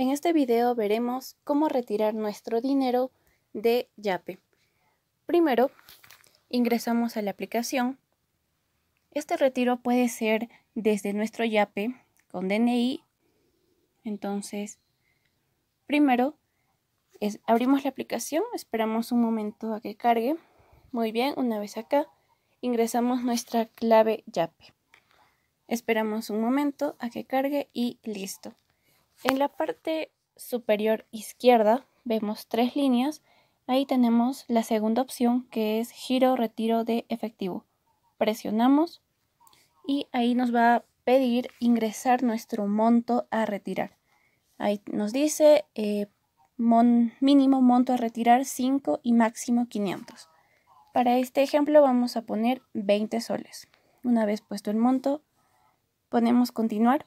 En este video veremos cómo retirar nuestro dinero de Yape. Primero, ingresamos a la aplicación. Este retiro puede ser desde nuestro Yape con DNI. Entonces, primero abrimos la aplicación, esperamos un momento a que cargue. Muy bien, una vez acá, ingresamos nuestra clave Yape. Esperamos un momento a que cargue y listo. En la parte superior izquierda vemos tres líneas. Ahí tenemos la segunda opción que es giro retiro de efectivo. Presionamos y ahí nos va a pedir ingresar nuestro monto a retirar. Ahí nos dice eh, mínimo monto a retirar 5 y máximo 500. Para este ejemplo vamos a poner 20 soles. Una vez puesto el monto, ponemos continuar.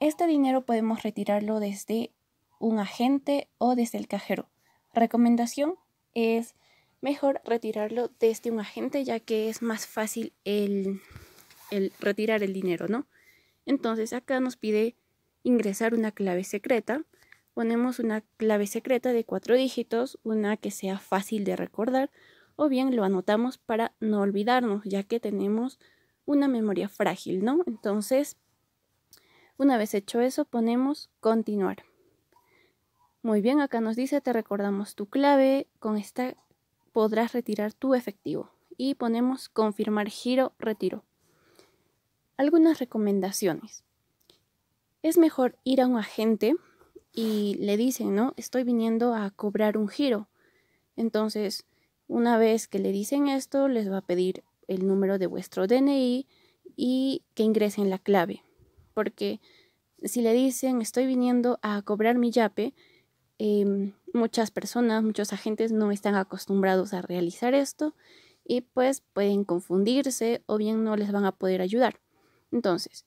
Este dinero podemos retirarlo desde un agente o desde el cajero. Recomendación es mejor retirarlo desde un agente ya que es más fácil el, retirar el dinero, ¿no? Entonces acá nos pide ingresar una clave secreta. Ponemos una clave secreta de cuatro dígitos, una que sea fácil de recordar, o bien lo anotamos para no olvidarnos, ya que tenemos una memoria frágil, ¿no? Entonces una vez hecho eso, ponemos continuar. Muy bien, acá nos dice, te recordamos tu clave, con esta podrás retirar tu efectivo. Y ponemos confirmar giro, retiro. Algunas recomendaciones. Es mejor ir a un agente y le dicen, ¿no? Estoy viniendo a cobrar un giro. Entonces, una vez que le dicen esto, les va a pedir el número de vuestro DNI y que ingresen la clave porque si le dicen estoy viniendo a cobrar mi yape, em, muchas personas, muchos agentes no están acostumbrados a realizar esto y pues pueden confundirse o bien no les van a poder ayudar. Entonces,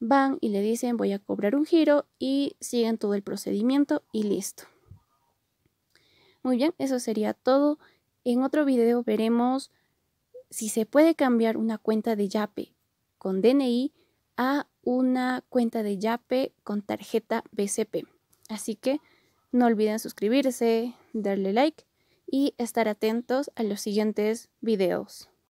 van y le dicen voy a cobrar un giro y siguen todo el procedimiento y listo. Muy bien, eso sería todo. En otro video veremos si se puede cambiar una cuenta de Yape con DNI a una cuenta de Yape con tarjeta BCP. Así que no olviden suscribirse, darle like y estar atentos a los siguientes videos.